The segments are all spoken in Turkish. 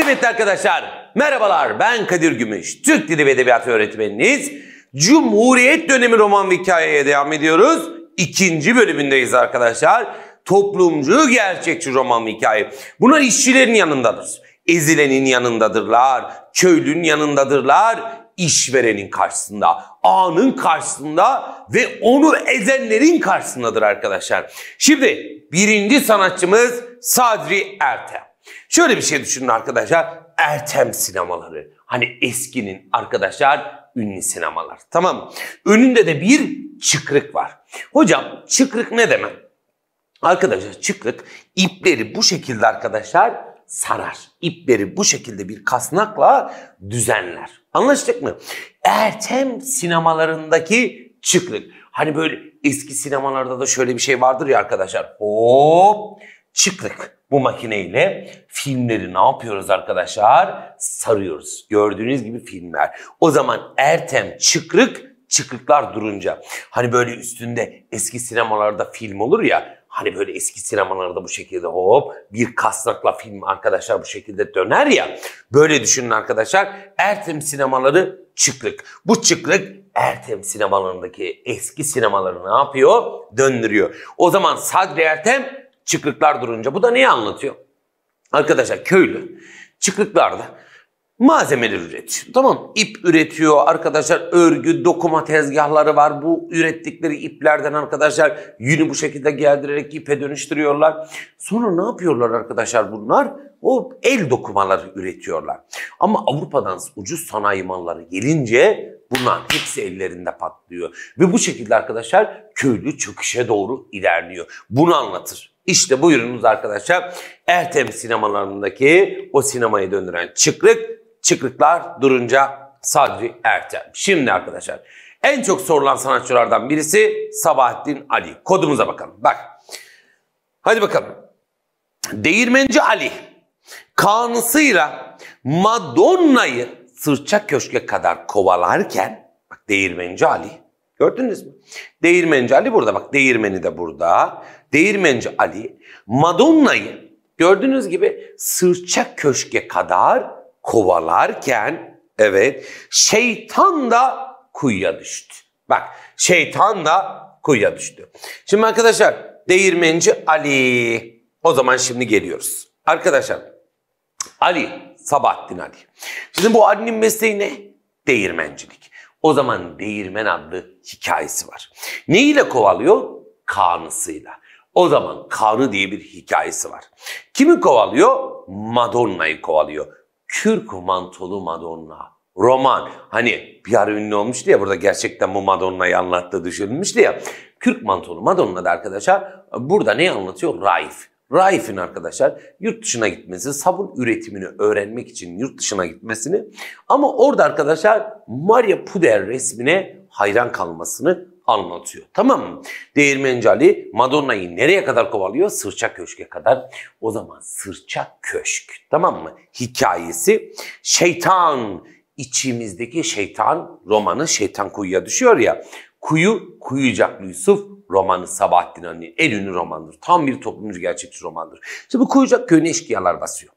Kıymetli arkadaşlar, merhabalar ben Kadir Gümüş, Türk Dili ve Edebiyatı öğretmeniniz. Cumhuriyet dönemi roman ve hikayeye devam ediyoruz. İkinci bölümündeyiz arkadaşlar. Toplumcu gerçekçi roman ve hikaye. Bunlar işçilerin yanındadır. Ezilenin yanındadırlar, köylünün yanındadırlar, işverenin karşısında, anın karşısında ve onu ezenlerin karşısındadır arkadaşlar. Şimdi birinci sanatçımız Sadri Ertem. Şöyle bir şey düşünün arkadaşlar. Ertem sinemaları. Hani eskinin arkadaşlar ünlü sinemalar. Tamam. Önünde de bir çıkrık var. Hocam çıkrık ne demek? Arkadaşlar çıkrık ipleri bu şekilde arkadaşlar sarar. İpleri bu şekilde bir kasnakla düzenler. Anlaştık mı? Ertem sinemalarındaki çıkrık. Hani böyle eski sinemalarda da şöyle bir şey vardır ya arkadaşlar. Hop çıktık bu makineyle filmleri ne yapıyoruz arkadaşlar? Sarıyoruz. Gördüğünüz gibi filmler. O zaman Ertem Çıkrık, çıkrıklar durunca. Hani böyle üstünde eski sinemalarda film olur ya. Hani böyle eski sinemalarda bu şekilde hop bir kasnakla film arkadaşlar bu şekilde döner ya. Böyle düşünün arkadaşlar. Ertem sinemaları çıkrık. Bu çıkrık Ertem sinemalarındaki eski sinemaları ne yapıyor? Döndürüyor. O zaman Sadri Ertem çıklıklar durunca. Bu da neyi anlatıyor? Arkadaşlar köylü çıklıklarda malzemeler üretiyor. Tamam ip üretiyor arkadaşlar örgü dokuma tezgahları var. Bu ürettikleri iplerden arkadaşlar yünü bu şekilde geldirerek ipe dönüştürüyorlar. Sonra ne yapıyorlar arkadaşlar bunlar? O el dokumaları üretiyorlar. Ama Avrupa'dan ucuz sanayi malları gelince bunlar hepsi ellerinde patlıyor. Ve bu şekilde arkadaşlar köylü çöküşe doğru ilerliyor. Bunu anlatır. İşte buyurunuz arkadaşlar. Ertem sinemalarındaki o sinemayı döndüren çıkrık, çıkrıklar durunca sadece Ertem. Şimdi arkadaşlar en çok sorulan sanatçılardan birisi Sabahattin Ali. Kodumuza bakalım. Bak. Hadi bakalım. Değirmenci Ali kanısıyla Madonna'yı Sırça Köşk'e kadar kovalarken bak Değirmenci Ali gördünüz mü? Değirmenci Ali burada bak Değirmeni de burada. Değirmenci Ali Madonna'yı gördüğünüz gibi sırça köşke kadar kovalarken evet şeytan da kuyuya düştü. Bak şeytan da kuyuya düştü. Şimdi arkadaşlar değirmenci Ali o zaman şimdi geliyoruz. Arkadaşlar Ali Sabahattin Ali. Şimdi bu Ali'nin mesleği ne? Değirmencilik. O zaman değirmen adlı hikayesi var. Ne kovalıyor? Kanısıyla. O zaman Kanı diye bir hikayesi var. Kimi kovalıyor? Madonna'yı kovalıyor. Kürk mantolu Madonna. Roman. Hani bir ara ünlü olmuştu ya burada gerçekten bu Madonna'yı anlattığı düşünülmüştü ya. Kürk mantolu Madonna'da arkadaşlar burada ne anlatıyor? Raif. Raif'in arkadaşlar yurt dışına gitmesi, sabun üretimini öğrenmek için yurt dışına gitmesini ama orada arkadaşlar Maria Puder resmine hayran kalmasını anlatıyor. Tamam mı? Değirmenci Ali Madonna'yı nereye kadar kovalıyor? Sırça Köşk'e kadar. O zaman Sırça Köşk tamam mı? Hikayesi şeytan içimizdeki şeytan romanı şeytan kuyuya düşüyor ya. Kuyu Kuyucaklı Yusuf romanı Sabahattin Ali'nin en ünlü romandır. Tam bir toplumcu gerçekçi romandır. İşte bu Kuyucak köyüne eşkıyalar basıyor.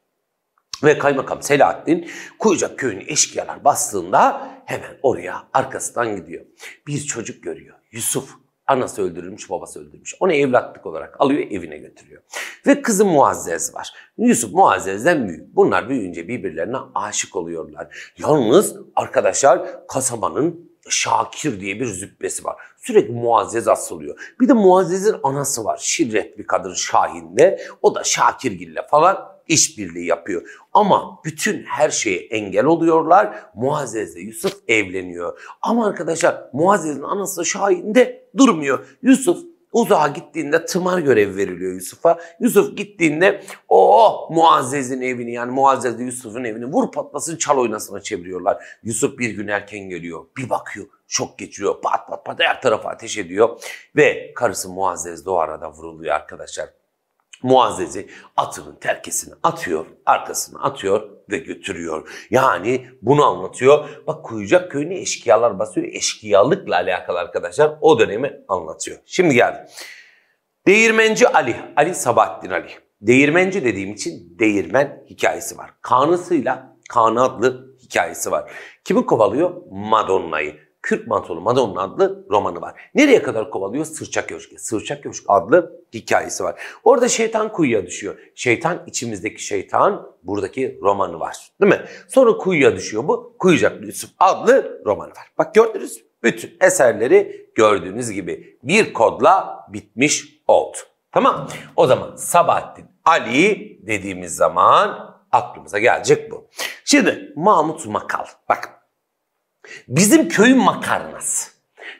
Ve kaymakam Selahattin Kuyucak köyünü eşkıyalar bastığında hemen oraya arkasından gidiyor. Bir çocuk görüyor. Yusuf. Anası öldürülmüş, babası öldürülmüş. Onu evlatlık olarak alıyor, evine götürüyor. Ve kızı Muazzez var. Yusuf Muazzez'den büyük. Bunlar büyüyünce birbirlerine aşık oluyorlar. Yalnız arkadaşlar kasabanın Şakir diye bir züppesi var. Sürekli Muazzez asılıyor. Bir de Muazzez'in anası var. Şirret bir kadın Şahin'de. O da Şakirgil'le falan işbirliği yapıyor. Ama bütün her şeye engel oluyorlar. Muazzezle Yusuf evleniyor. Ama arkadaşlar Muazzez'in anası şahinde durmuyor. Yusuf uzağa gittiğinde tımar görevi veriliyor Yusuf'a. Yusuf gittiğinde o oh, Muazzez'in evini yani Muazzez'de Yusuf'un evini vur patlasın çal oynasına çeviriyorlar. Yusuf bir gün erken geliyor. Bir bakıyor şok geçiriyor. Pat pat pat her tarafa ateş ediyor. Ve karısı Muazzez de o arada vuruluyor arkadaşlar. Muazzezi atının terkesini atıyor, arkasını atıyor ve götürüyor. Yani bunu anlatıyor. Bak Kuyucak köyünü eşkıyalar basıyor. Eşkıyalıkla alakalı arkadaşlar o dönemi anlatıyor. Şimdi geldi. Değirmenci Ali, Ali Sabahattin Ali. Değirmenci dediğim için değirmen hikayesi var. Kanısıyla Kanı adlı hikayesi var. Kimi kovalıyor? Madonna'yı. Kürt Mantolu Madonna adlı romanı var. Nereye kadar kovalıyor? Sırçak Köşk'e. Sırçak Köşk adlı hikayesi var. Orada şeytan kuyuya düşüyor. Şeytan içimizdeki şeytan buradaki romanı var. Değil mi? Sonra kuyuya düşüyor bu. Kuyucaklı Yusuf adlı romanı var. Bak gördünüz mü? Bütün eserleri gördüğünüz gibi bir kodla bitmiş oldu. Tamam. O zaman Sabahattin Ali dediğimiz zaman aklımıza gelecek bu. Şimdi Mahmut Makal. Bak Bizim köyün makarnası.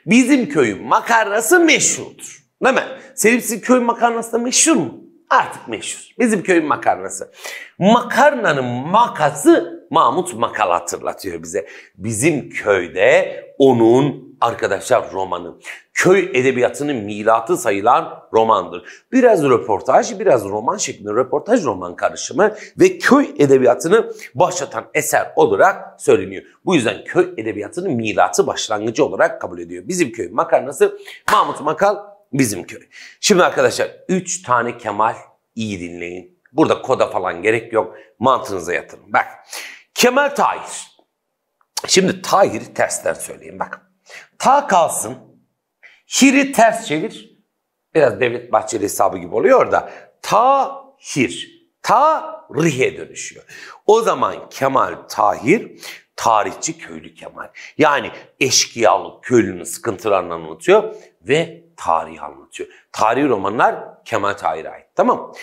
Bizim köyün makarnası meşhurdur. Değil mi? Senin köy makarnası da meşhur mu? Artık meşhur. Bizim köyün makarnası. Makarnanın makası Mahmut Makal hatırlatıyor bize. Bizim köyde onun arkadaşlar romanı. Köy edebiyatının milatı sayılan romandır. Biraz röportaj, biraz roman şeklinde röportaj roman karışımı ve köy edebiyatını başlatan eser olarak söyleniyor. Bu yüzden köy edebiyatının milatı başlangıcı olarak kabul ediyor. Bizim köy makarnası Mahmut Makal bizim köy. Şimdi arkadaşlar 3 tane Kemal iyi dinleyin. Burada koda falan gerek yok. Mantığınıza yatırın. Bak Kemal Tahir. Şimdi Tahir'i tersten söyleyeyim bak. Ta kalsın. Hir'i ters çevir. Biraz Devlet Bahçeli hesabı gibi oluyor da. Ta Rih'e dönüşüyor. O zaman Kemal Tahir tarihçi köylü Kemal. Yani eşkıyalık köylünün sıkıntılarını anlatıyor ve tarihi anlatıyor. Tarihi romanlar Kemal Tahir'e ait. Tamam.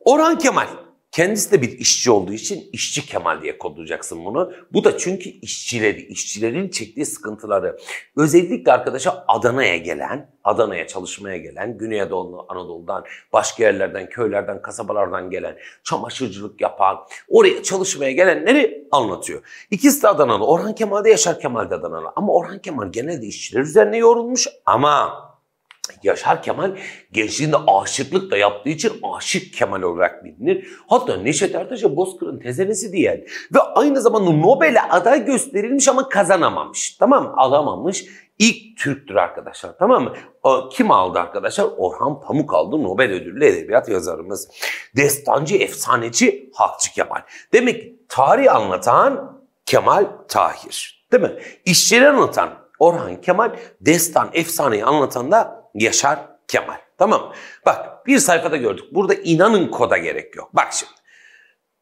Orhan Kemal Kendisi de bir işçi olduğu için işçi Kemal diye kodlayacaksın bunu. Bu da çünkü işçileri, işçilerin çektiği sıkıntıları. Özellikle arkadaşa Adana'ya gelen, Adana'ya çalışmaya gelen, Güneydoğu Anadolu'dan, başka yerlerden, köylerden, kasabalardan gelen, çamaşırcılık yapan, oraya çalışmaya gelenleri anlatıyor. İkisi de Adanalı. Orhan Kemal de Yaşar Kemal de Adanalı. Ama Orhan Kemal genelde işçiler üzerine yorulmuş ama Yaşar Kemal gençliğinde aşıklık da yaptığı için aşık Kemal olarak bilinir. Hatta Neşet Ertaş'a Bozkır'ın tezenesi diyen ve aynı zamanda Nobel'e aday gösterilmiş ama kazanamamış. Tamam Alamamış. İlk Türktür arkadaşlar tamam mı? Kim aldı arkadaşlar? Orhan Pamuk aldı Nobel ödüllü edebiyat yazarımız. Destancı, efsaneci Hakçı Kemal. Demek tarih anlatan Kemal Tahir. Değil mi? İşçileri anlatan Orhan Kemal, destan, efsaneyi anlatan da Yaşar Kemal. Tamam Bak bir sayfada gördük. Burada inanın koda gerek yok. Bak şimdi.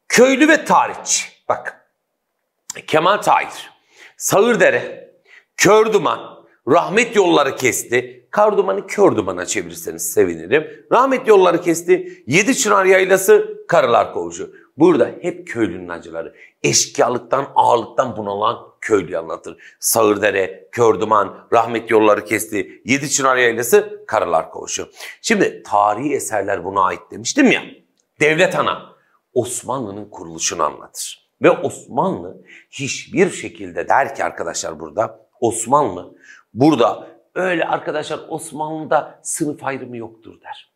Köylü ve tarihçi. Bak. Kemal Tahir. Sağırdere. Körduman. Rahmet yolları kesti. Karduman'ı kör dumana çevirirseniz sevinirim. Rahmet yolları kesti. Yedi çınar yaylası karılar kovucu. Burada hep köylünün acıları. Eşkıyalıktan, ağalıktan bunalan köylü anlatır. Sağırdere, Kördüman, rahmet yolları kesti, yedi çınar yaylası, karalar koğuşu. Şimdi tarihi eserler buna ait demiştim ya. Devlet ana Osmanlı'nın kuruluşunu anlatır. Ve Osmanlı hiçbir şekilde der ki arkadaşlar burada Osmanlı burada öyle arkadaşlar Osmanlı'da sınıf ayrımı yoktur der.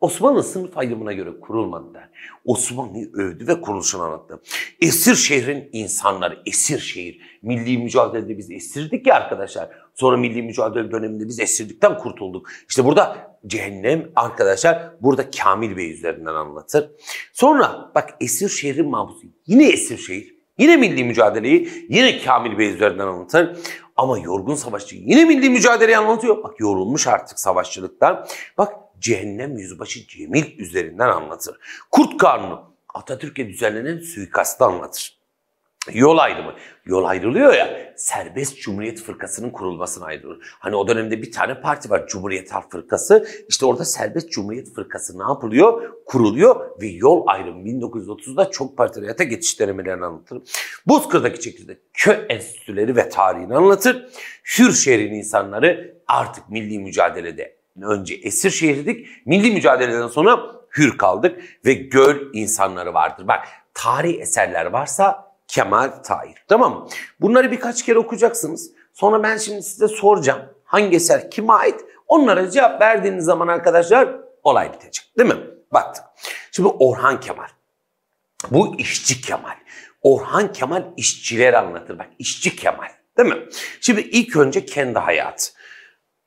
Osmanlı sınıf ayrımına göre kurulmadı. Osmanlı'yı övdü ve konusunu anlattı. Esir şehrin insanları, esir şehir. Milli mücadelede biz esirdik ya arkadaşlar. Sonra milli mücadele döneminde biz esirdikten kurtulduk. İşte burada cehennem arkadaşlar burada Kamil Bey üzerinden anlatır. Sonra bak esir şehrin mahpusu yine esir şehir. Yine milli mücadeleyi yine Kamil Bey üzerinden anlatır. Ama yorgun savaşçı yine milli mücadeleyi anlatıyor. Bak yorulmuş artık savaşçılıktan. Bak Cehennem Yüzbaşı Cemil üzerinden anlatır. Kurt Kanunu Atatürk'e düzenlenen suikastı anlatır. Yol ayrımı. Yol ayrılıyor ya serbest Cumhuriyet Fırkası'nın kurulmasına ayrılır. Hani o dönemde bir tane parti var Cumhuriyet Halk Fırkası. İşte orada serbest Cumhuriyet Fırkası ne yapılıyor? Kuruluyor ve yol ayrımı 1930'da çok partili geçiş denemelerini anlatır. Bozkır'daki çekirde köy enstitüleri ve tarihini anlatır. Hür şehrin insanları artık milli mücadelede önce esir şehirdik. Milli mücadeleden sonra hür kaldık ve göl insanları vardır. Bak tarih eserler varsa Kemal Tahir. Tamam mı? Bunları birkaç kere okuyacaksınız. Sonra ben şimdi size soracağım. Hangi eser kime ait? Onlara cevap verdiğiniz zaman arkadaşlar olay bitecek. Değil mi? Baktık. Şimdi Orhan Kemal. Bu işçi Kemal. Orhan Kemal işçileri anlatır. Bak işçi Kemal. Değil mi? Şimdi ilk önce kendi hayatı.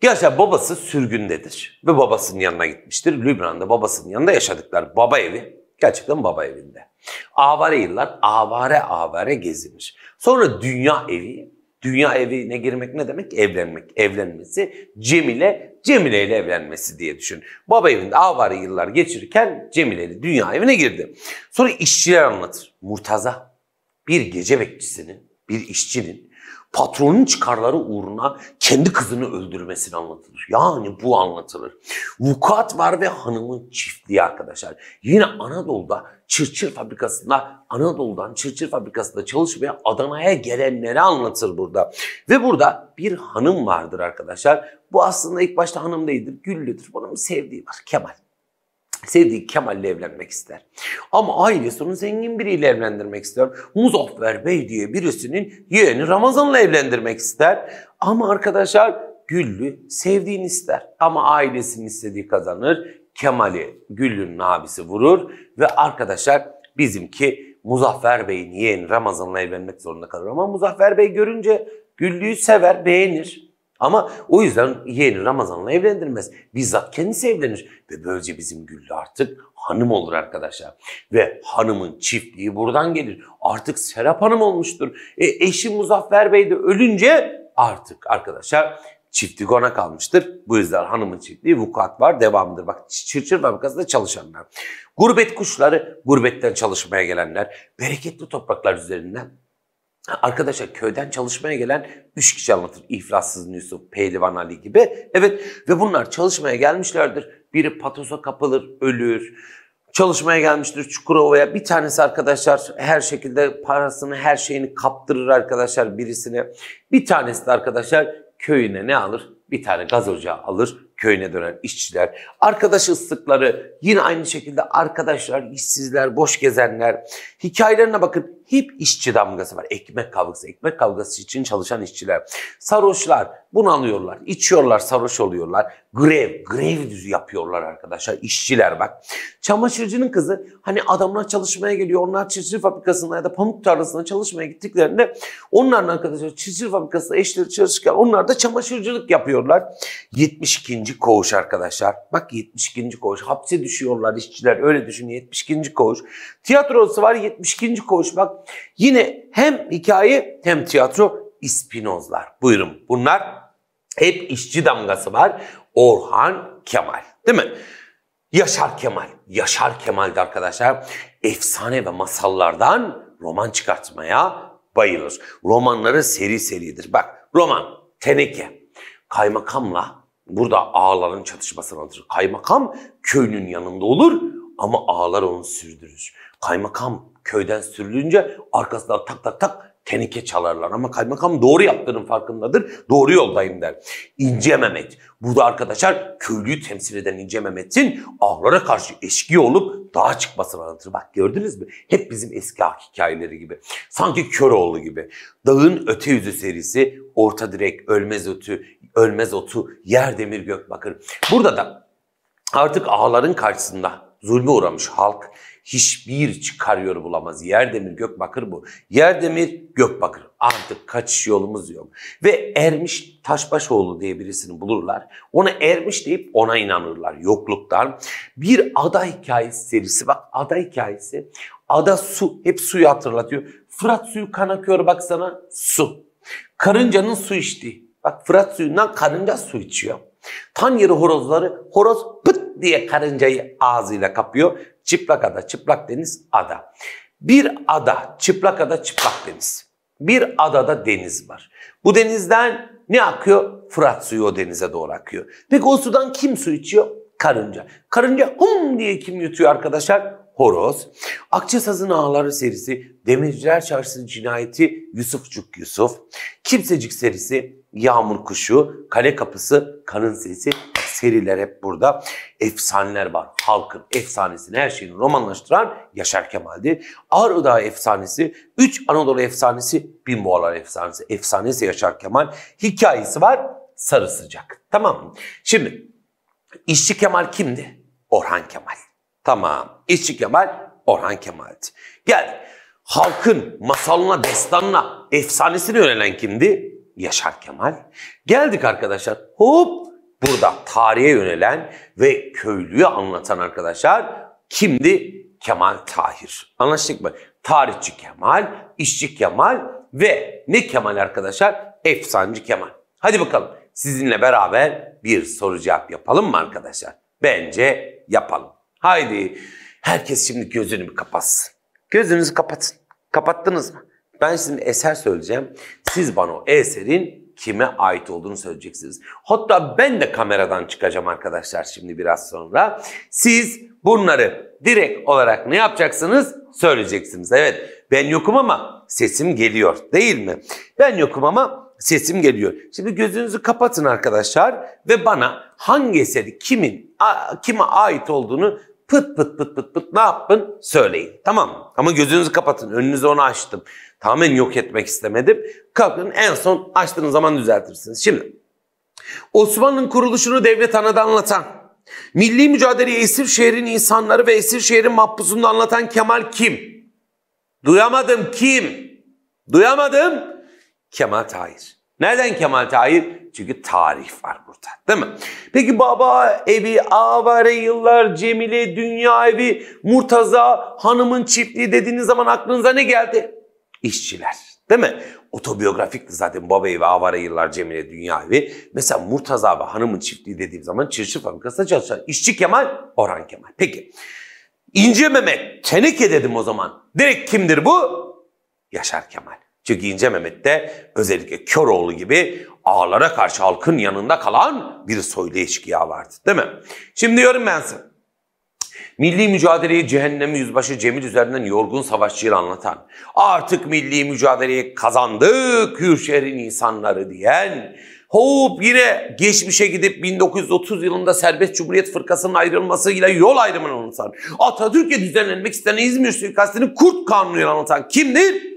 Gerçekten babası sürgündedir ve babasının yanına gitmiştir. Lübnan'da babasının yanında yaşadıklar baba evi gerçekten baba evinde. Avare yıllar avare avare gezinir. Sonra dünya evi, dünya evine girmek ne demek? Evlenmek, evlenmesi. Cemile, Cemile ile evlenmesi diye düşün. Baba evinde avare yıllar geçirirken Cemile ile dünya evine girdi. Sonra işçiler anlatır. Murtaza bir gece bekçisinin, bir işçinin patronun çıkarları uğruna kendi kızını öldürmesini anlatılır. Yani bu anlatılır. Vukuat var ve hanımın çiftliği arkadaşlar. Yine Anadolu'da çırçır fabrikasında Anadolu'dan çırçır fabrikasında çalışmaya Adana'ya gelenleri anlatır burada. Ve burada bir hanım vardır arkadaşlar. Bu aslında ilk başta hanım değildir, Güllü'dür. Bunun sevdiği var Kemal sevdiği Kemal'le evlenmek ister. Ama ailesi onu zengin biriyle evlendirmek ister. Muzaffer Bey diye birisinin yeğeni Ramazan'la evlendirmek ister. Ama arkadaşlar Güllü sevdiğini ister. Ama ailesinin istediği kazanır. Kemal'i Güllü'nün abisi vurur. Ve arkadaşlar bizimki Muzaffer Bey'in yeğeni Ramazan'la evlenmek zorunda kalır. Ama Muzaffer Bey görünce Güllü'yü sever, beğenir. Ama o yüzden yeğeni Ramazan'la evlendirmez. Bizzat kendisi evlenir. Ve böylece bizim Güllü artık hanım olur arkadaşlar. Ve hanımın çiftliği buradan gelir. Artık Serap Hanım olmuştur. E, eşi Muzaffer Bey de ölünce artık arkadaşlar çiftlik ona kalmıştır. Bu yüzden hanımın çiftliği vukuat var devamıdır. Bak çırçır da çalışanlar. Gurbet kuşları, gurbetten çalışmaya gelenler, bereketli topraklar üzerinden Arkadaşlar köyden çalışmaya gelen üç kişi anlatır. İfrassız Yusuf, Pehlivan Ali gibi. Evet ve bunlar çalışmaya gelmişlerdir. Biri patosa kapılır, ölür. Çalışmaya gelmiştir Çukurova'ya. Bir tanesi arkadaşlar her şekilde parasını, her şeyini kaptırır arkadaşlar birisine. Bir tanesi de arkadaşlar köyüne ne alır? Bir tane gaz ocağı alır köyüne dönen işçiler, arkadaş ıslıkları, yine aynı şekilde arkadaşlar, işsizler, boş gezenler. Hikayelerine bakın hep işçi damgası var. Ekmek kavgası, ekmek kavgası için çalışan işçiler. Sarhoşlar, bunu alıyorlar. içiyorlar, sarhoş oluyorlar. Grev, grev yapıyorlar arkadaşlar. işçiler bak. Çamaşırcının kızı hani adamlar çalışmaya geliyor. Onlar çiçir fabrikasında ya da pamuk tarlasında çalışmaya gittiklerinde onların arkadaşlar çiçir fabrikasında eşleri çalışırken onlar da çamaşırcılık yapıyorlar. 72. koğuş arkadaşlar. Bak 72. koğuş. Hapse düşüyorlar işçiler. Öyle düşün 72. koğuş. Tiyatrosu var 72. koğuş. Bak yine hem hikaye hem tiyatro ispinozlar. Buyurun bunlar hep işçi damgası var. Orhan Kemal değil mi? Yaşar Kemal. Yaşar Kemal'de arkadaşlar efsane ve masallardan roman çıkartmaya bayılır. Romanları seri seridir. Bak roman Teneke. Kaymakamla burada ağaların çatışması anlatır. Kaymakam köyünün yanında olur ama ağalar onu sürdürür. Kaymakam köyden sürülünce arkasından tak tak tak Tenike çalarlar ama kaymakam doğru yaptığının farkındadır. Doğru yoldayım der. İnce Mehmet. Bu da arkadaşlar köylüyü temsil eden İnce Mehmet'in ahlara karşı eşki olup dağa çıkmasını anlatır. Bak gördünüz mü? Hep bizim eski hak hikayeleri gibi. Sanki Köroğlu gibi. Dağın Öte Yüzü serisi, Orta Direk, Ölmez Ötü, Ölmez Otu, Yer Demir gök Gökbakır. Burada da artık ahların karşısında zulme uğramış halk hiçbir çıkar yolu bulamaz. Yer demir, gök bakır bu. Yer demir, gök bakır. Artık kaçış yolumuz yok. Ve Ermiş Taşbaşoğlu diye birisini bulurlar. Ona Ermiş deyip ona inanırlar yokluktan. Bir ada hikayesi serisi. Bak ada hikayesi. Ada su. Hep suyu hatırlatıyor. Fırat suyu kanakıyor baksana. Su. Karıncanın su içti. Bak Fırat suyundan karınca su içiyor. Tan yeri horozları horoz pıt diye karıncayı ağzıyla kapıyor. Çıplak ada, çıplak deniz, ada. Bir ada, çıplak ada, çıplak deniz. Bir adada deniz var. Bu denizden ne akıyor? Fırat suyu o denize doğru akıyor. Peki o sudan kim su içiyor? Karınca. Karınca hum diye kim yutuyor arkadaşlar? Horoz. Akçasaz'ın Ağları serisi, Demirciler Çarşısı cinayeti, Yusufçuk Yusuf. Kimsecik serisi, Yağmur Kuşu, Kale Kapısı, Kanın Sesi, seriler hep burada. Efsaneler var. Halkın efsanesini, her şeyini romanlaştıran Yaşar Kemal'di. Ağır Öda efsanesi, 3 Anadolu efsanesi, bin Binboğalar efsanesi. Efsanesi Yaşar Kemal. Hikayesi var. Sarı sıcak. Tamam mı? Şimdi İşçi Kemal kimdi? Orhan Kemal. Tamam. İşçi Kemal Orhan Kemal'di. Gel. Halkın masalına, destanına, efsanesini öğrenen kimdi? Yaşar Kemal. Geldik arkadaşlar. Hop burada tarihe yönelen ve köylüyü anlatan arkadaşlar kimdi? Kemal Tahir. Anlaştık mı? Tarihçi Kemal, işçi Kemal ve ne Kemal arkadaşlar? Efsancı Kemal. Hadi bakalım sizinle beraber bir soru cevap yapalım mı arkadaşlar? Bence yapalım. Haydi herkes şimdi gözünü bir kapatsın. Gözünüzü kapatın. Kapattınız mı? Ben şimdi eser söyleyeceğim. Siz bana o eserin kime ait olduğunu söyleyeceksiniz. Hatta ben de kameradan çıkacağım arkadaşlar şimdi biraz sonra. Siz bunları direkt olarak ne yapacaksınız? Söyleyeceksiniz. Evet ben yokum ama sesim geliyor değil mi? Ben yokum ama sesim geliyor. Şimdi gözünüzü kapatın arkadaşlar ve bana hangi eseri kimin kime ait olduğunu pıt pıt pıt pıt pıt ne yapın söyleyin. Tamam Ama gözünüzü kapatın. Önünüzü onu açtım. Tamamen yok etmek istemedim. Kalkın en son açtığınız zaman düzeltirsiniz. Şimdi Osmanlı'nın kuruluşunu devlet anada anlatan, milli mücadeleyi Esirşehir'in insanları ve Esirşehir'in mahpusunu anlatan Kemal kim? Duyamadım kim? Duyamadım. Kemal Tahir. Neden Kemal Tahir? Çünkü tarih var burada değil mi? Peki baba evi, avare yıllar, Cemile, dünya evi, Murtaza, hanımın çiftliği dediğiniz zaman aklınıza ne geldi? İşçiler değil mi? Otobiyografikti zaten baba evi, avare yıllar, Cemile, dünya evi. Mesela Murtaza ve hanımın çiftliği dediğim zaman çırşı fabrikasında çalışan işçi Kemal, Orhan Kemal. Peki İnce Mehmet, teneke dedim o zaman. Direkt kimdir bu? Yaşar Kemal. Çünkü İnce Mehmet de özellikle Köroğlu gibi ağlara karşı halkın yanında kalan bir soylu eşkıya vardı değil mi? Şimdi diyorum ben size. Milli mücadeleyi cehennemi yüzbaşı Cemil üzerinden yorgun savaşçıyla anlatan, artık milli mücadeleyi kazandık Hürşehir'in insanları diyen, hop yine geçmişe gidip 1930 yılında Serbest Cumhuriyet Fırkası'nın ayrılmasıyla yol ayrımını anlatan, Atatürk'e düzenlenmek istenen İzmir suikastini Kurt Kanunu'yla anlatan kimdir?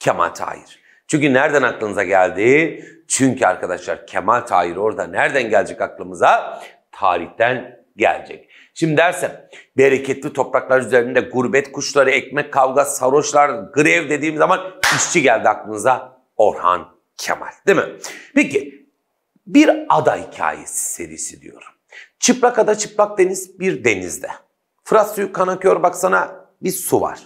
Kemal Tahir. Çünkü nereden aklınıza geldi? Çünkü arkadaşlar Kemal Tahir orada nereden gelecek aklımıza? Tarihten gelecek. Şimdi dersen bereketli topraklar üzerinde gurbet kuşları, ekmek kavga, sarhoşlar, grev dediğim zaman işçi geldi aklınıza. Orhan Kemal değil mi? Peki bir ada hikayesi serisi diyorum. Çıplak ada çıplak deniz bir denizde. Fırat suyu kanakıyor baksana bir su var.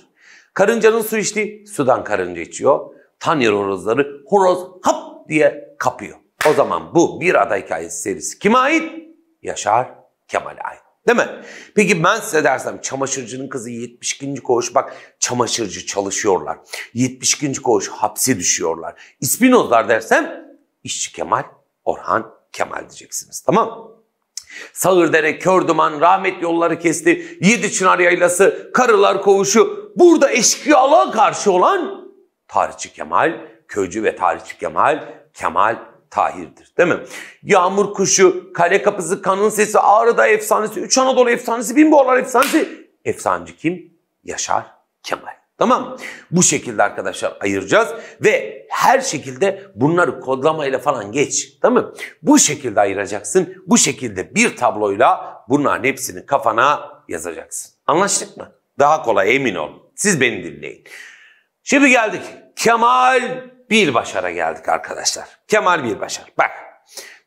Karıncanın su içti, sudan karınca içiyor. Tanrı horozları horoz hap diye kapıyor. O zaman bu bir ada hikayesi serisi kime ait? Yaşar Kemal'e ait. Değil mi? Peki ben size dersem çamaşırcının kızı 72. koğuş bak çamaşırcı çalışıyorlar. 72. koğuş hapse düşüyorlar. İspinozlar dersem işçi Kemal, Orhan Kemal diyeceksiniz tamam Sağırdere, kör duman, rahmet yolları kesti, yedi çınar yaylası, karılar kovuşu, burada eşkıyalığa karşı olan tarihçi Kemal, Köcü ve tarihçi Kemal, Kemal Tahir'dir değil mi? Yağmur kuşu, kale kapısı, kanın sesi, Ağrı'da efsanesi, Üç Anadolu efsanesi, Binboğalar efsanesi. Efsancı kim? Yaşar Kemal. Tamam mı? Bu şekilde arkadaşlar ayıracağız ve her şekilde bunları kodlamayla falan geç. Tamam mı? Bu şekilde ayıracaksın. Bu şekilde bir tabloyla bunların hepsini kafana yazacaksın. Anlaştık mı? Daha kolay emin olun. Siz beni dinleyin. Şimdi geldik. Kemal Birbaşar'a geldik arkadaşlar. Kemal Birbaşar. Bak.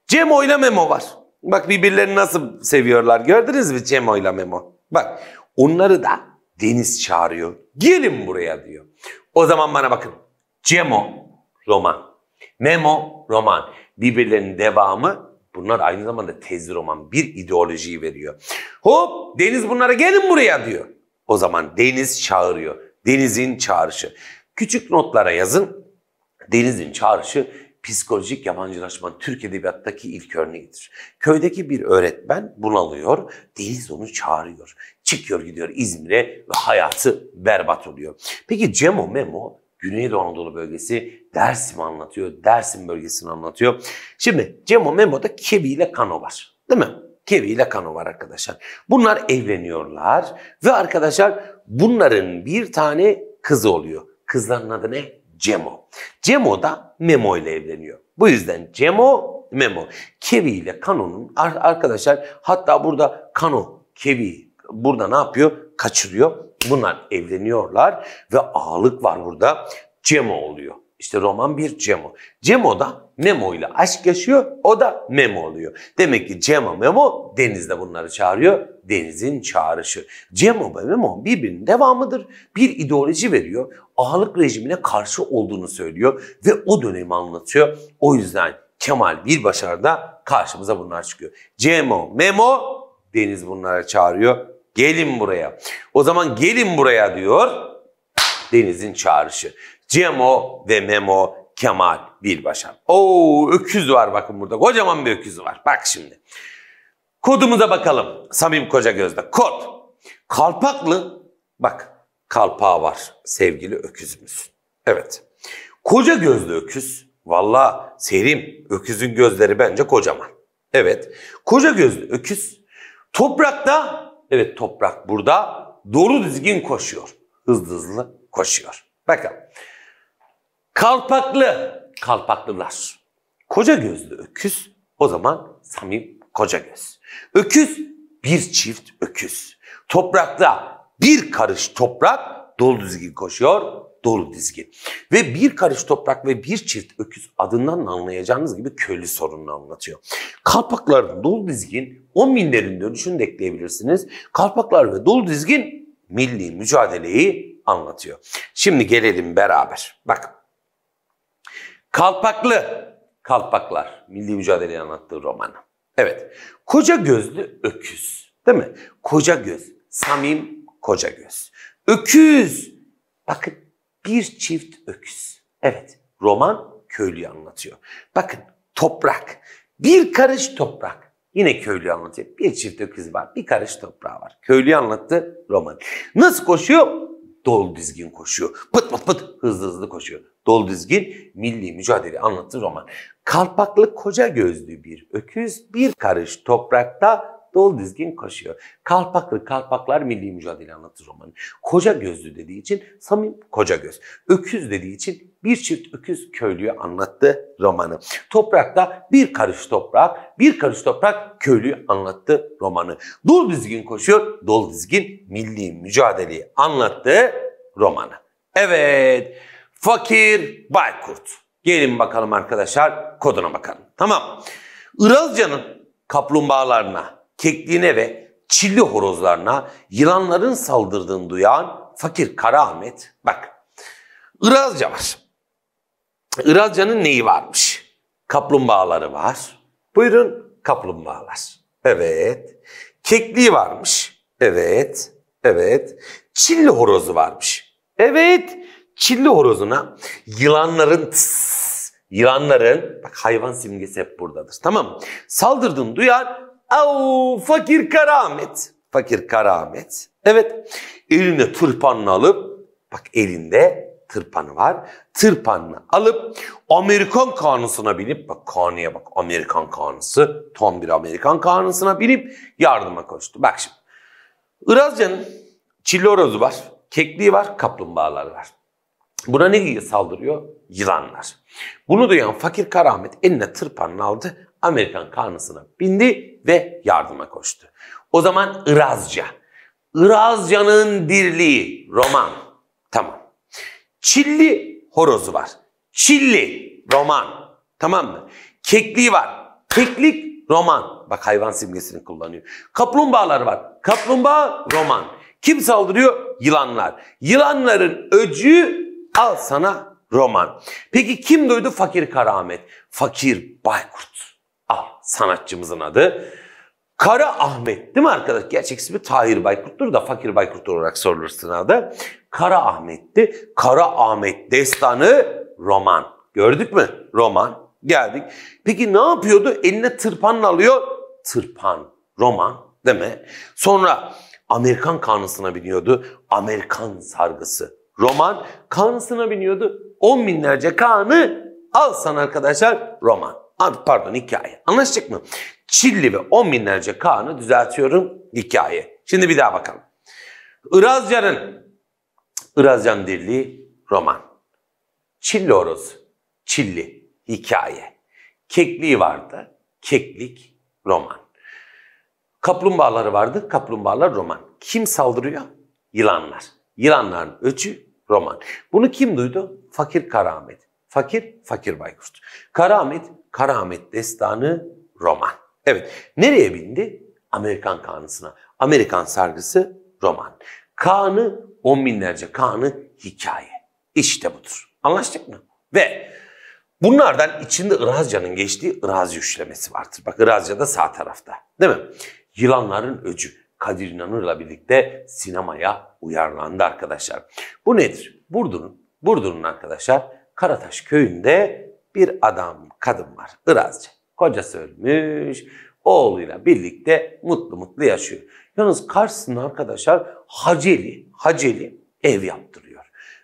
Cem oyla Memo var. Bak birbirlerini nasıl seviyorlar. Gördünüz mü Cem oyla Memo? Bak. Onları da Deniz çağırıyor. Gelin buraya diyor. O zaman bana bakın. Cemo roman. Memo roman. Birbirlerinin devamı bunlar aynı zamanda tez roman. Bir ideolojiyi veriyor. Hop Deniz bunlara gelin buraya diyor. O zaman deniz çağırıyor. Denizin çağrışı. Küçük notlara yazın. Denizin çağrışı psikolojik yabancılaşma Türk Edebiyat'taki ilk örneğidir. Köydeki bir öğretmen bunalıyor, Deniz onu çağırıyor. Çıkıyor gidiyor İzmir'e ve hayatı berbat oluyor. Peki Cemo Memo Güneydoğu Anadolu bölgesi dersim anlatıyor, Dersim bölgesini anlatıyor. Şimdi Cemo Memo'da Kebi ile Kano var değil mi? Kevi ile Kano var arkadaşlar. Bunlar evleniyorlar ve arkadaşlar bunların bir tane kızı oluyor. Kızların adı ne? Cemo. Cemo da Memo ile evleniyor. Bu yüzden Cemo, Memo. Kevi ile Kano'nun arkadaşlar hatta burada Kano, Kevi burada ne yapıyor? Kaçırıyor. Bunlar evleniyorlar ve ağalık var burada. Cemo oluyor. İşte roman bir Cemo. Cemo da Memo ile aşk yaşıyor. O da Memo oluyor. Demek ki Cemo Memo Deniz de bunları çağırıyor. Deniz'in çağrışı. Cemo ve Memo birbirinin devamıdır. Bir ideoloji veriyor. ahalık rejimine karşı olduğunu söylüyor. Ve o dönemi anlatıyor. O yüzden Kemal bir Birbaşar'da karşımıza bunlar çıkıyor. Cemo, Memo, Deniz bunlara çağırıyor. Gelin buraya. O zaman gelin buraya diyor. Deniz'in çağrışı. Cemo ve Memo Kemal Bilbaşar. Oo öküz var bakın burada. Kocaman bir öküz var. Bak şimdi. Kodumuza bakalım. Samim Koca Gözde. Kod. Kalpaklı. Bak kalpağı var sevgili öküzümüz. Evet. Koca gözlü öküz. Valla serim. Öküzün gözleri bence kocaman. Evet. Koca gözlü öküz. Toprakta. Evet toprak burada. Doğru dizgin koşuyor. Hızlı hızlı koşuyor. Bakalım. Kalpaklı. Kalpaklılar. Koca gözlü öküz o zaman Samim koca göz. Öküz bir çift öküz. Toprakta bir karış toprak dolu dizgin koşuyor dolu dizgin. Ve bir karış toprak ve bir çift öküz adından anlayacağınız gibi köylü sorununu anlatıyor. Kalpaklar, dolu dizgin 10 binlerin dönüşünü de ekleyebilirsiniz. Kalpaklar ve dolu dizgin milli mücadeleyi anlatıyor. Şimdi gelelim beraber. Bak Kalpaklı. Kalpaklar. Milli mücadeleyi anlattığı romanı. Evet. Koca gözlü öküz. Değil mi? Koca göz. Samim koca göz. Öküz. Bakın bir çift öküz. Evet. Roman köylüyü anlatıyor. Bakın toprak. Bir karış toprak. Yine köylü anlatıyor. Bir çift öküz var. Bir karış toprağı var. Köylü anlattı roman. Nasıl koşuyor? Dol dizgin koşuyor. Pıt pıt pıt hızlı hızlı koşuyor. Dol dizgin milli mücadele anlatır roman. Kalpaklı koca gözlü bir öküz bir karış toprakta dol dizgin koşuyor. Kalpaklı kalpaklar milli mücadele anlatır romanı. Koca gözlü dediği için Samim koca göz. Öküz dediği için bir çift öküz köylüyü anlattı romanı. Toprakta bir karış toprak, bir karış toprak köylüyü anlattı romanı. Dol dizgin koşuyor, dol dizgin milli mücadeleyi anlattı romanı. Evet. Fakir Baykurt. Gelin bakalım arkadaşlar koduna bakalım. Tamam. Iralca'nın kaplumbağalarına, kekliğine ve çilli horozlarına yılanların saldırdığını duyan fakir Kara Karaahmet bak. Iralca var. Iralca'nın neyi varmış? Kaplumbağaları var. Buyurun kaplumbağalar. Evet. Kekliği varmış. Evet. Evet. Çilli horozu varmış. Evet Çilli horozuna yılanların tıs, yılanların bak hayvan simgesi hep buradadır. Tamam saldırdığını duyar. Au fakir karamet. Fakir karamet. Evet elinde tırpanını alıp bak elinde tırpanı var. Tırpanını alıp Amerikan kanusuna binip bak kanuya bak Amerikan kanusu tam bir Amerikan kanusuna binip yardıma koştu. Bak şimdi Irazcan'ın çilli horozu var. Kekliği var, kaplumbağalar var. Buna ne saldırıyor? Yılanlar. Bunu duyan fakir Karahmet eline tırpanını aldı. Amerikan karnısına bindi ve yardıma koştu. O zaman Irazca. Irazca'nın dirliği roman. Tamam. Çilli horozu var. Çilli roman. Tamam mı? Kekliği var. Keklik roman. Bak hayvan simgesini kullanıyor. Kaplumbağalar var. Kaplumbağa roman. Kim saldırıyor? Yılanlar. Yılanların öcü al sana roman. Peki kim duydu? Fakir Karamet. Fakir Baykurt. Al ah, sanatçımızın adı. Kara Ahmet değil mi arkadaş? Gerçek ismi Tahir Baykurt'tur da Fakir Baykurt olarak sorulur sınavda. Kara Ahmet'ti. Kara Ahmet destanı roman. Gördük mü? Roman. Geldik. Peki ne yapıyordu? Eline tırpanla alıyor. Tırpan. Roman Değil mi? Sonra Amerikan kanısına biniyordu. Amerikan sargısı. Roman kanısına biniyordu. On binlerce kanı alsan arkadaşlar roman. Pardon hikaye. Anlaştık mı? Çilli ve on binlerce kanı düzeltiyorum hikaye. Şimdi bir daha bakalım. Irazcan'ın Irazcan Dirliği roman. Çilli Oroz. Çilli hikaye. Kekliği vardı. Keklik roman. Kaplumbağaları vardı. Kaplumbağalar roman. Kim saldırıyor? Yılanlar. Yılanların öcü roman. Bunu kim duydu? Fakir Karamet. Fakir, Fakir Baykurt. Karamet, Karamet destanı roman. Evet, nereye bindi? Amerikan kanısına. Amerikan sargısı roman. Kanı, on binlerce kanı hikaye. İşte budur. Anlaştık mı? Ve bunlardan içinde Irazca'nın geçtiği Irazca üçlemesi vardır. Bak Irazca da sağ tarafta. Değil mi? Yılanların Öcü Kadir İnanır'la birlikte sinemaya uyarlandı arkadaşlar. Bu nedir? Burdur'un Burdur'un arkadaşlar Karataş köyünde bir adam kadın var. Irazcı. Kocası ölmüş. Oğluyla birlikte mutlu mutlu yaşıyor. Yalnız karşısına arkadaşlar Haceli, Haceli ev yaptırıyor.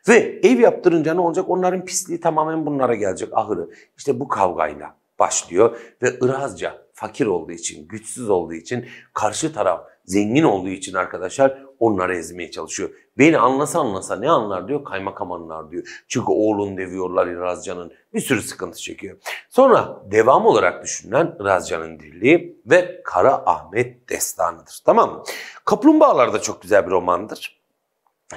Ve ev yaptırınca ne olacak? Onların pisliği tamamen bunlara gelecek ahırı. İşte bu kavgayla başlıyor ve Irazca fakir olduğu için, güçsüz olduğu için, karşı taraf zengin olduğu için arkadaşlar onları ezmeye çalışıyor. Beni anlasa anlasa ne anlar diyor? Kaymakam anlar diyor. Çünkü oğlun deviyorlar Irazcan'ın. Bir sürü sıkıntı çekiyor. Sonra devam olarak düşünülen Irazcan'ın dirliği ve Kara Ahmet destanıdır. Tamam mı? Kaplumbağalar da çok güzel bir romandır.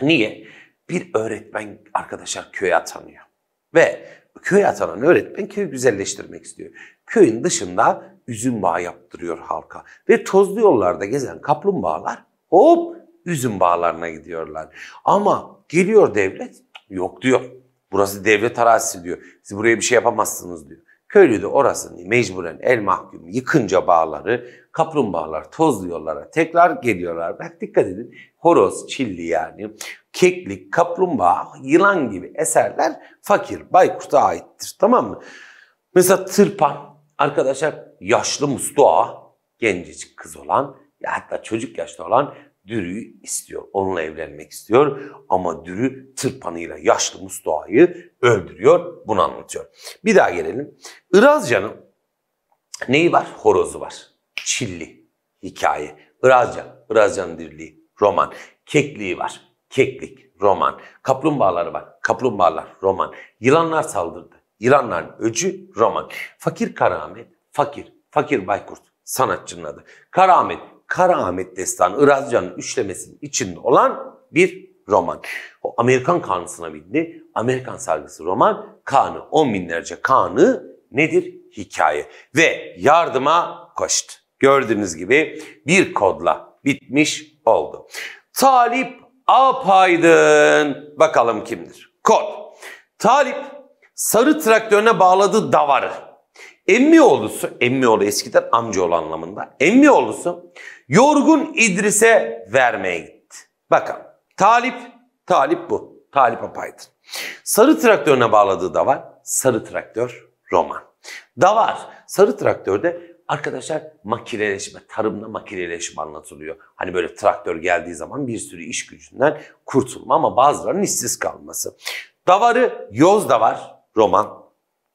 Niye? Bir öğretmen arkadaşlar köye atanıyor. Ve köye atanan öğretmen köyü güzelleştirmek istiyor. Köyün dışında üzüm bağı yaptırıyor halka. Ve tozlu yollarda gezen kaplumbağalar hop üzüm bağlarına gidiyorlar. Ama geliyor devlet yok diyor. Burası devlet arazisi diyor. Siz buraya bir şey yapamazsınız diyor. Köylü de orasını mecburen el mahkum yıkınca bağları, kaplumbağalar tozlu yollara tekrar geliyorlar. Bak dikkat edin horoz, çilli yani, keklik, kaplumbağa, yılan gibi eserler fakir, baykurta aittir tamam mı? Mesela tırpan, Arkadaşlar yaşlı Mustafa, gencecik kız olan ya hatta çocuk yaşta olan Dürü'yü istiyor. Onunla evlenmek istiyor ama Dürü tırpanıyla yaşlı Mustafa'yı öldürüyor. Bunu anlatıyor. Bir daha gelelim. Irazcan'ın neyi var? Horozu var. Çilli hikaye. Irazcan, Irazcan dirliği, roman. Kekliği var. Keklik, roman. Kaplumbağaları var. Kaplumbağalar, roman. Yılanlar saldırdı. İran'dan öcü Roman. Fakir Karamet, fakir, fakir Baykurt sanatçının adı. Karamet, Karamet destanı Irazcan'ın üçlemesinin içinde olan bir roman. O Amerikan kanısına bindi. Amerikan sargısı roman, kanı, on binlerce kanı nedir? Hikaye. Ve yardıma koştu. Gördüğünüz gibi bir kodla bitmiş oldu. Talip Apaydın bakalım kimdir? Kod. Talip sarı traktörüne bağladığı davarı. emmi oğlusu emmi oğlu eskiden amcaoğlu anlamında. emmi Emmioğlu'su yorgun İdris'e vermeye gitti. Bakalım. Talip, Talip bu. Talip Apaydın. Sarı traktörüne bağladığı davar, sarı traktör roman. Davar, sarı traktörde Arkadaşlar makineleşme, tarımda makineleşme anlatılıyor. Hani böyle traktör geldiği zaman bir sürü iş gücünden kurtulma ama bazılarının işsiz kalması. Davarı yoz da var roman.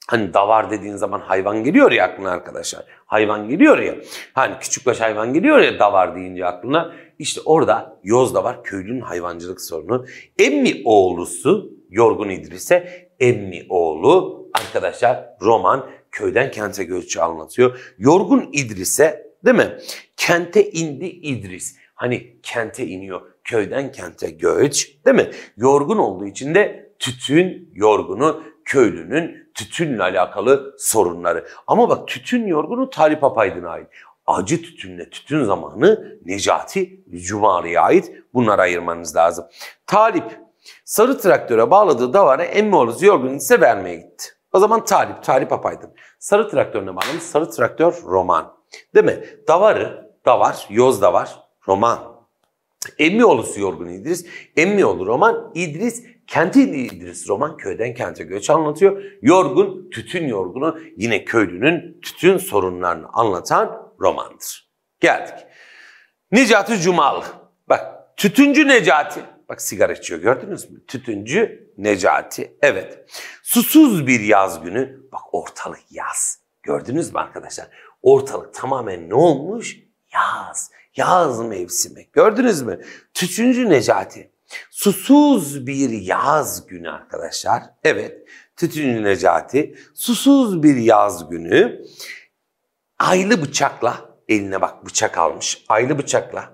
Hani davar dediğin zaman hayvan geliyor ya aklına arkadaşlar. Hayvan geliyor ya. Hani küçük küçükbaş hayvan geliyor ya davar deyince aklına. İşte orada Yozda var köylünün hayvancılık sorunu. Emmi oğlusu Yorgun İdris'e Emmi oğlu arkadaşlar roman köyden kente göçü anlatıyor. Yorgun İdris'e değil mi? Kente indi İdris. Hani kente iniyor. Köyden kente göç değil mi? Yorgun olduğu için de tütün yorgunu köylünün tütünle alakalı sorunları. Ama bak tütün yorgunu Talip Apaydın'a ait. Acı tütünle tütün zamanı Necati Cumali'ye ait. Bunları ayırmanız lazım. Talip sarı traktöre bağladığı davara Emmoğlu Yorgun ise vermeye gitti. O zaman Talip, Talip Apaydın. Sarı traktörüne bağlamış, sarı traktör roman. Değil mi? Davarı, davar, yoz davar, roman. Emmi Emmioğlu'su yorgun İdris. Emmi Emmioğlu roman, İdris Kenti İdris roman köyden kente göç anlatıyor. Yorgun, tütün yorgunu yine köylünün tütün sorunlarını anlatan romandır. Geldik. Necati Cumal. Bak tütüncü Necati. Bak sigara içiyor gördünüz mü? Tütüncü Necati. Evet. Susuz bir yaz günü. Bak ortalık yaz. Gördünüz mü arkadaşlar? Ortalık tamamen ne olmuş? Yaz. Yaz mevsimi. Gördünüz mü? Tütüncü Necati Susuz bir yaz günü arkadaşlar. Evet, Tütünlü Necati susuz bir yaz günü aylı bıçakla, eline bak bıçak almış, aylı bıçakla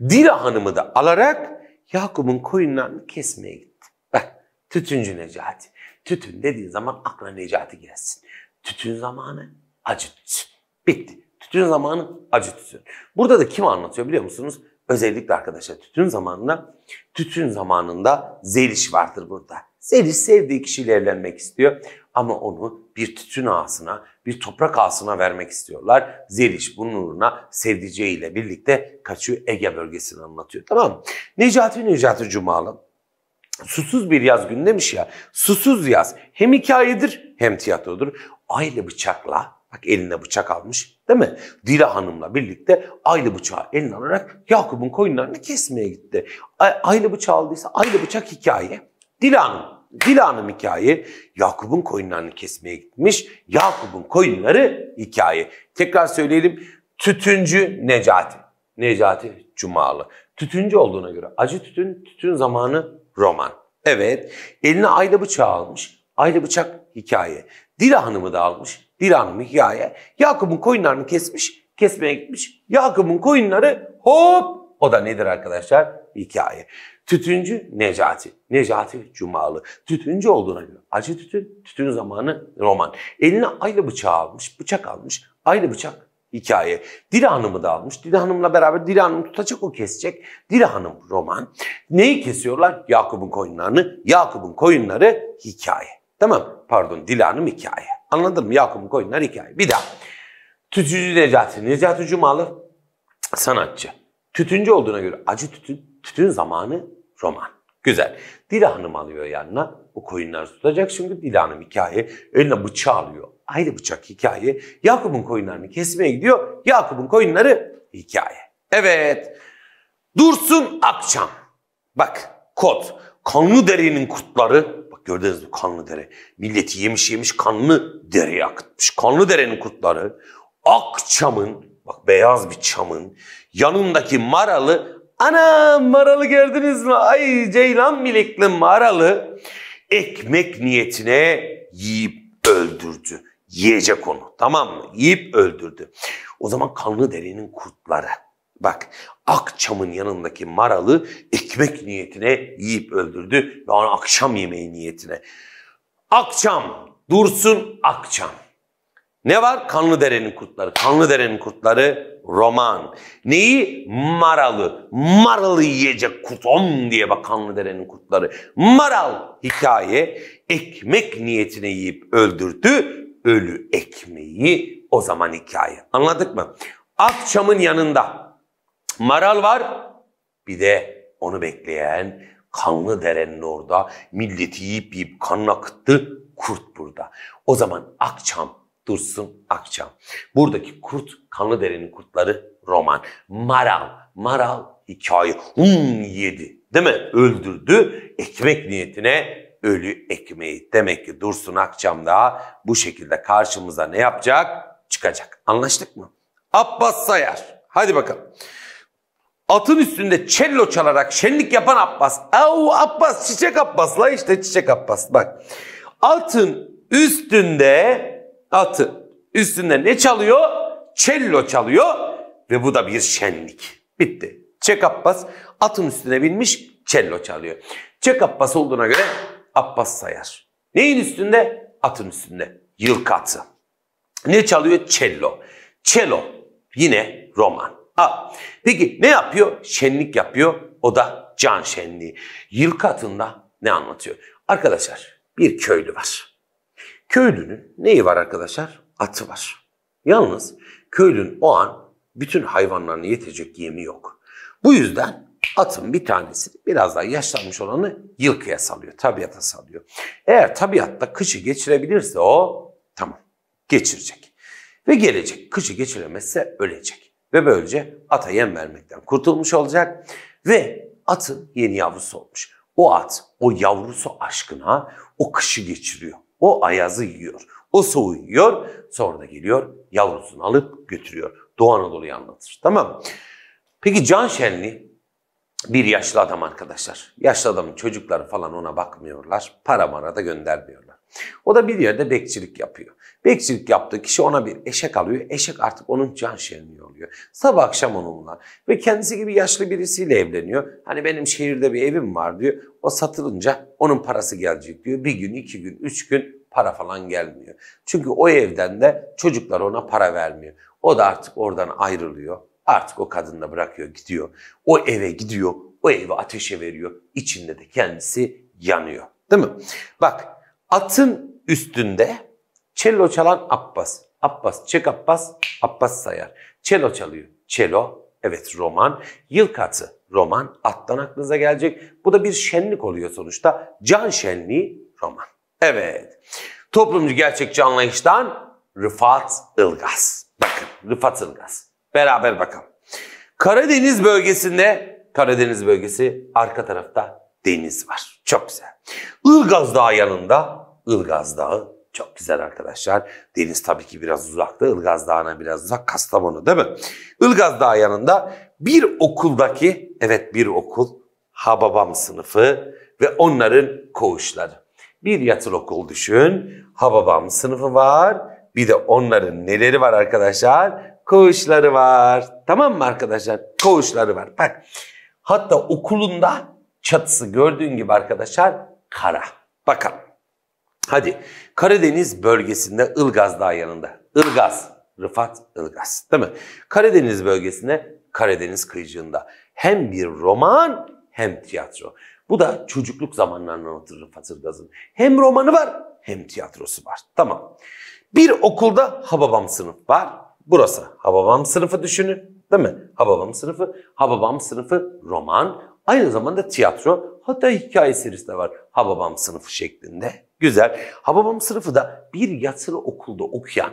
Dila Hanım'ı da alarak Yakup'un koyunlarını kesmeye gitti. Bak, tütüncü Necati. Tütün dediğin zaman aklına Necati gelsin. Tütün zamanı acı tütün. Bitti. Tütün zamanı acı tütün. Burada da kim anlatıyor biliyor musunuz? Özellikle arkadaşlar tütün zamanında, tütün zamanında zeliş vardır burada. Zeliş sevdiği kişiyle evlenmek istiyor ama onu bir tütün ağasına, bir toprak ağasına vermek istiyorlar. Zeliş bunun uğruna sevdiceğiyle birlikte kaçıyor Ege bölgesini anlatıyor. Tamam mı? Necati Necati Cumalı Susuz bir yaz günü demiş ya. Susuz yaz hem hikayedir hem tiyatrodur. Aile bıçakla, bak eline bıçak almış, Değil mi? Dila Hanım'la birlikte aylı bıçağı eline alarak Yakup'un koyunlarını kesmeye gitti. Aylı bıçağı aldıysa aylı bıçak hikaye. Dila Hanım. Dila Hanım hikaye. Yakup'un koyunlarını kesmeye gitmiş. Yakup'un koyunları hikaye. Tekrar söyleyelim. Tütüncü Necati. Necati Cumalı. Tütüncü olduğuna göre acı tütün, tütün zamanı roman. Evet. Eline ayda bıçağı almış. Ayda bıçak hikaye. Dila Hanım'ı da almış. Dilan'ın hikaye. Yakup'un koyunlarını kesmiş, kesmeye gitmiş. Yakup'un koyunları hop o da nedir arkadaşlar? Hikaye. Tütüncü Necati. Necati Cumalı. Tütüncü olduğuna göre acı tütün, tütün zamanı roman. Eline aylı bıçağı almış, bıçak almış. Aylı bıçak hikaye. Dila Hanım'ı da almış. Dila Hanım'la beraber Dila Hanım tutacak o kesecek. Dila Hanım roman. Neyi kesiyorlar? Yakup'un koyunlarını. Yakup'un koyunları hikaye. Tamam pardon Dila Hanım hikaye. Anladın mı? Yakup'un koyunları hikaye. Bir daha. Tütüncü Necati. Necati Cumalı sanatçı. Tütüncü olduğuna göre acı tütün, tütün zamanı roman. Güzel. Dila Hanım alıyor yanına. Bu koyunları tutacak çünkü Dila Hanım hikaye. Eline bıçağı alıyor. Ayrı bıçak hikaye. Yakup'un koyunlarını kesmeye gidiyor. Yakup'un koyunları hikaye. Evet. Dursun akşam. Bak kod. Kanlı derinin kurtları gördünüz mü kanlı dere. Milleti yemiş yemiş kanlı dereye akıtmış. Kanlı derenin kurtları Akçam'ın bak beyaz bir çamın yanındaki maralı ana maralı gördünüz mü? Ay ceylan bilekli maralı ekmek niyetine yiyip öldürdü. Yiyecek onu tamam mı? Yiyip öldürdü. O zaman kanlı derenin kurtları Bak Akçam'ın yanındaki maralı ekmek niyetine yiyip öldürdü ve onu akşam yemeği niyetine. Akçam, dursun Akçam. Ne var? Kanlı Deren'in kurtları. Kanlı Deren'in kurtları roman. Neyi? Maralı. Maralı yiyecek kurtom diye bak Kanlı Deren'in kurtları. Maral hikaye ekmek niyetine yiyip öldürdü. Ölü ekmeği o zaman hikaye. Anladık mı? Akçam'ın yanında Maral var. Bir de onu bekleyen kanlı derenin orada milleti yiyip yiyip kanını akıttı kurt burada. O zaman Akçam dursun Akçam. Buradaki kurt kanlı derenin kurtları roman. Maral, maral hikaye. Hum yedi değil mi? Öldürdü ekmek niyetine ölü ekmeği. Demek ki Dursun Akçam da bu şekilde karşımıza ne yapacak? Çıkacak. Anlaştık mı? Abbas Sayar. Hadi bakalım atın üstünde çello çalarak şenlik yapan Abbas. Au Abbas çiçek Abbas la işte çiçek Abbas bak. Atın üstünde atı üstünde ne çalıyor? Çello çalıyor ve bu da bir şenlik. Bitti. Çek Abbas atın üstüne binmiş çello çalıyor. Çek Abbas olduğuna göre Abbas sayar. Neyin üstünde? Atın üstünde. Yılkatı. Ne çalıyor? Çello. Çelo. Yine roman. Ha. Peki ne yapıyor? Şenlik yapıyor. O da can şenliği. Yılkı atında ne anlatıyor? Arkadaşlar bir köylü var. Köylünün neyi var arkadaşlar? Atı var. Yalnız köylünün o an bütün hayvanlarına yetecek yemi yok. Bu yüzden atın bir tanesi biraz daha yaşlanmış olanı yılkıya salıyor, tabiata salıyor. Eğer tabiatta kışı geçirebilirse o tamam geçirecek ve gelecek. Kışı geçiremezse ölecek. Ve böylece ata yem vermekten kurtulmuş olacak ve atın yeni yavrusu olmuş. O at o yavrusu aşkına o kışı geçiriyor. O ayazı yiyor. O soğuğu yiyor. Sonra da geliyor yavrusunu alıp götürüyor. Doğu Anadolu'yu anlatır. Tamam Peki Can Şenli bir yaşlı adam arkadaşlar. Yaşlı adamın çocukları falan ona bakmıyorlar. Para mara da göndermiyorlar. O da bir yerde bekçilik yapıyor. Bekçilik yaptığı kişi ona bir eşek alıyor. Eşek artık onun can şerini oluyor. Sabah akşam onunla. Ve kendisi gibi yaşlı birisiyle evleniyor. Hani benim şehirde bir evim var diyor. O satılınca onun parası gelecek diyor. Bir gün, iki gün, üç gün para falan gelmiyor. Çünkü o evden de çocuklar ona para vermiyor. O da artık oradan ayrılıyor. Artık o kadını da bırakıyor gidiyor. O eve gidiyor. O evi ateşe veriyor. İçinde de kendisi yanıyor. Değil mi? Bak atın üstünde Çello çalan Abbas. Abbas, Çek Abbas, Abbas sayar. Çello çalıyor. Çello, evet roman. Yıl katı, roman. Attan aklınıza gelecek. Bu da bir şenlik oluyor sonuçta. Can şenliği, roman. Evet. Toplumcu gerçekçi anlayıştan Rıfat Ilgaz. Bakın Rıfat Ilgaz. Beraber bakalım. Karadeniz bölgesinde, Karadeniz bölgesi arka tarafta deniz var. Çok güzel. Ilgaz Dağı yanında, Ilgaz Dağı çok güzel arkadaşlar. Deniz tabii ki biraz uzakta. Ilgaz Dağı'na biraz uzak. Kastamonu değil mi? Ilgaz Dağı yanında bir okuldaki, evet bir okul, Hababam sınıfı ve onların koğuşları. Bir yatır okul düşün. Hababam sınıfı var. Bir de onların neleri var arkadaşlar? Koğuşları var. Tamam mı arkadaşlar? Koğuşları var. Bak hatta okulunda çatısı gördüğün gibi arkadaşlar kara. Bakalım. Hadi Karadeniz bölgesinde Ilgaz Dağı yanında. Ilgaz, Rıfat Ilgaz değil mi? Karadeniz bölgesinde Karadeniz kıyıcığında. Hem bir roman hem tiyatro. Bu da çocukluk zamanlarını anlatır Rıfat Ilgaz'ın. Hem romanı var hem tiyatrosu var. Tamam. Bir okulda Hababam sınıf var. Burası Hababam sınıfı düşünün. Değil mi? Hababam sınıfı. Hababam sınıfı roman. Aynı zamanda tiyatro. Hatta hikaye serisi de var. Hababam sınıfı şeklinde. Güzel. Hababam sınıfı da bir yatılı okulda okuyan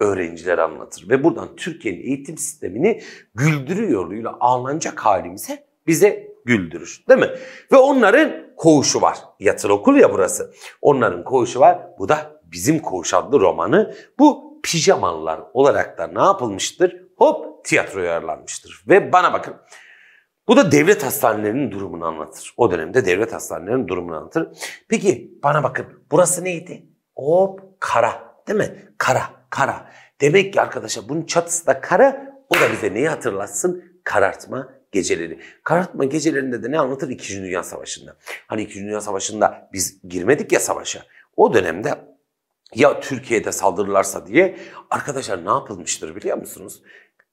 öğrenciler anlatır. Ve buradan Türkiye'nin eğitim sistemini güldürüyor yoluyla ağlanacak halimize bize güldürür. Değil mi? Ve onların koğuşu var. Yatılı okul ya burası. Onların koğuşu var. Bu da bizim koğuş adlı romanı. Bu pijamalılar olarak da ne yapılmıştır? Hop tiyatroya ayarlanmıştır. Ve bana bakın bu da devlet hastanelerinin durumunu anlatır. O dönemde devlet hastanelerinin durumunu anlatır. Peki bana bakın burası neydi? Hop kara değil mi? Kara, kara. Demek ki arkadaşlar bunun çatısı da kara. O da bize neyi hatırlatsın? Karartma geceleri. Karartma gecelerinde de ne anlatır? İkinci Dünya Savaşı'nda. Hani İkinci Dünya Savaşı'nda biz girmedik ya savaşa. O dönemde ya Türkiye'de saldırırlarsa diye arkadaşlar ne yapılmıştır biliyor musunuz?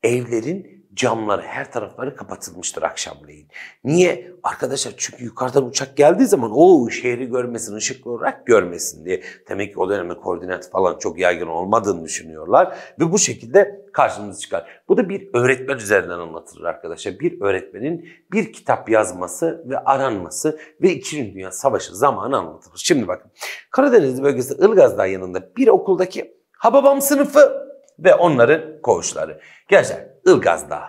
Evlerin camları, her tarafları kapatılmıştır akşamleyin. Niye? Arkadaşlar çünkü yukarıdan uçak geldiği zaman o şehri görmesin, ışıklı olarak görmesin diye. Demek ki o dönemde koordinat falan çok yaygın olmadığını düşünüyorlar. Ve bu şekilde karşımıza çıkar. Bu da bir öğretmen üzerinden anlatılır arkadaşlar. Bir öğretmenin bir kitap yazması ve aranması ve 2. Dünya Savaşı zamanı anlatılır. Şimdi bakın Karadeniz bölgesi Ilgaz yanında bir okuldaki Hababam sınıfı ve onların koğuşları. Gençler Ilgaz Dağı,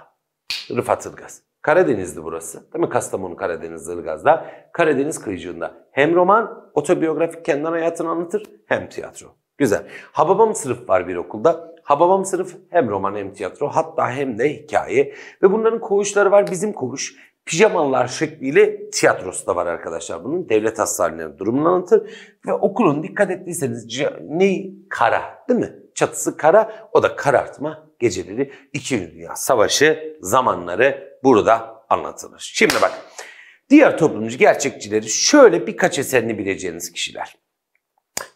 Rıfat Ilgaz. Karadeniz'di burası. Değil mi? Kastamonu, Karadeniz, Ilgaz'da. Karadeniz kıyıcığında. Hem roman, otobiyografik kendi hayatını anlatır hem tiyatro. Güzel. Hababam sınıf var bir okulda. Hababam sınıf hem roman hem tiyatro hatta hem de hikaye. Ve bunların koğuşları var. Bizim koğuş pijamalar şekliyle tiyatrosu da var arkadaşlar bunun. Devlet hastanelerinin durumunu anlatır. Ve okulun dikkat ettiyseniz ne kara değil mi? Çatısı kara, o da karartma geceleri. İkinci Dünya Savaşı zamanları burada anlatılır. Şimdi bak, diğer toplumcu gerçekçileri şöyle birkaç eserini bileceğiniz kişiler.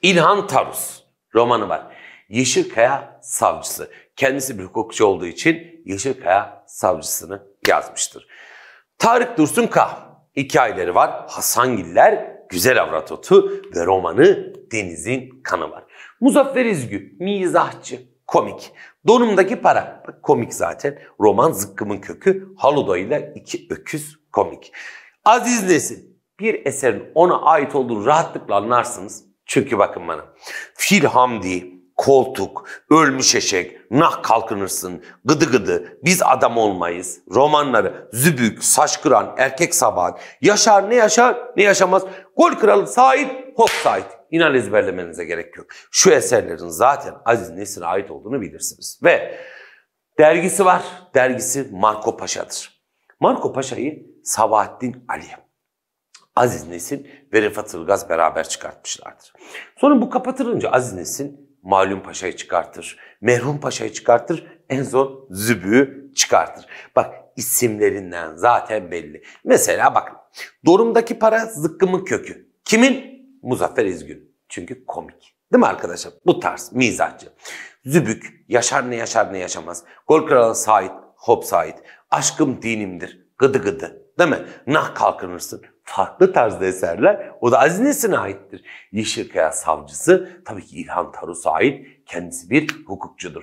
İlhan Tarus romanı var. Yeşilkaya Savcısı. Kendisi bir hukukçu olduğu için Yeşilkaya Savcısını yazmıştır. Tarık Dursun Kah hikayeleri var. Hasangiller, Güzel Avrat Otu ve romanı Deniz'in Kanı var. Muzaffer İzgü, mizahçı, komik. Donumdaki para, bak komik zaten. Roman zıkkımın kökü, Haluda ile iki öküz komik. Aziz Nesin, bir eserin ona ait olduğunu rahatlıkla anlarsınız. Çünkü bakın bana, Fil Hamdi, koltuk, ölmüş eşek, nah kalkınırsın, gıdı gıdı, biz adam olmayız. Romanları, zübük, saç kıran, erkek sabahat, yaşar ne yaşar ne yaşamaz, gol kralı Said, hop Said inan ezberlemenize gerek yok. Şu eserlerin zaten Aziz Nesin'e ait olduğunu bilirsiniz. Ve dergisi var. Dergisi Marco Paşa'dır. Marco Paşa'yı Sabahattin Ali, Aziz Nesin ve Refat Ilgaz beraber çıkartmışlardır. Sonra bu kapatılınca Aziz Nesin Malum Paşa'yı çıkartır, Merhum Paşa'yı çıkartır, en son Zübü'yü çıkartır. Bak isimlerinden zaten belli. Mesela bak Dorum'daki para zıkkımın kökü. Kimin? Muzaffer İzgün. Çünkü komik. Değil mi arkadaşlar? Bu tarz mizacı. Zübük, yaşar ne yaşar ne yaşamaz. Gol kralı Said, Hop Said. Aşkım dinimdir, gıdı gıdı. Değil mi? Nah kalkınırsın. Farklı tarzda eserler. O da Aziz Nesin'e aittir. Yeşilkaya savcısı tabii ki İlhan Tarus'a ait. Kendisi bir hukukçudur.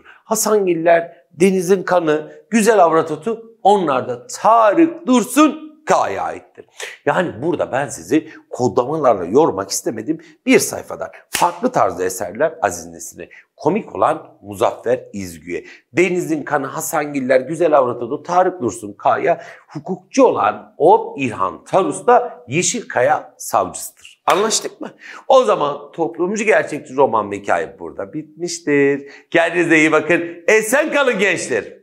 Giller Deniz'in kanı, Güzel Avrat Otu onlar da Tarık Dursun K'ya aittir. Yani burada ben sizi kodlamalarla yormak istemedim. Bir sayfadan farklı tarzda eserler Aziz Nesin'e. Komik olan Muzaffer İzgü'ye. Deniz'in kanı Hasan Giller, Güzel Avratado, Tarık Dursun Kaya, hukukçu olan o İlhan Tarus da Kaya savcısıdır. Anlaştık mı? O zaman toplumcu gerçekçi roman ve hikaye burada bitmiştir. Kendinize iyi bakın. Esen kalın gençler.